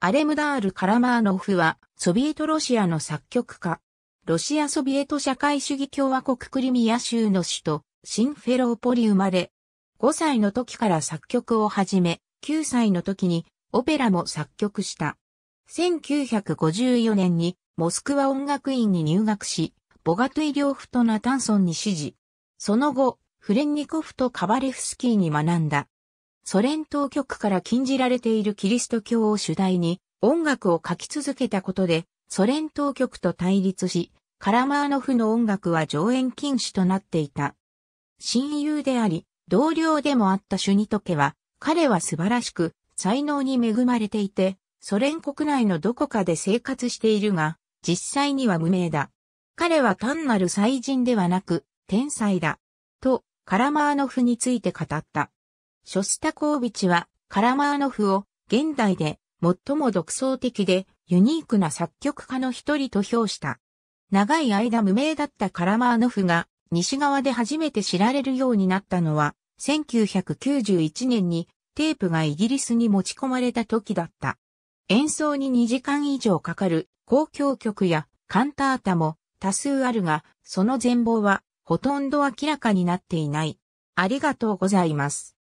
アレムダール・カラマーノフは、ソビエトロシアの作曲家。ロシアソビエト社会主義共和国クリミア州の首都、シンフェローポリ生まれ。5歳の時から作曲を始め、9歳の時にオペラも作曲した。1954年にモスクワ音楽院に入学し、ボガトゥイリョフとナタンソンに指示。その後、フレンニコフとカバレフスキーに学んだ。ソ連当局から禁じられているキリスト教を主題に音楽を書き続けたことで、ソ連当局と対立し、カラマーノフの音楽は上演禁止となっていた。親友であり、同僚でもあったシュニトケは、彼は素晴らしく、才能に恵まれていて、ソ連国内のどこかで生活しているが、実際には無名だ。彼は単なる才人ではなく、天才だ。と、カラマーノフについて語った。ショスタコービチは、カラマーノフを、現代で、最も独創的で、ユニークな作曲家の一人と評した。長い間無名だったカラマーノフが、西側で初めて知られるようになったのは、1991年に、テープがイギリスに持ち込まれた時だった。演奏に2時間以上かかる交響曲やカンタータも多数あるが、その全貌はほとんど明らかになっていない。ありがとうございます。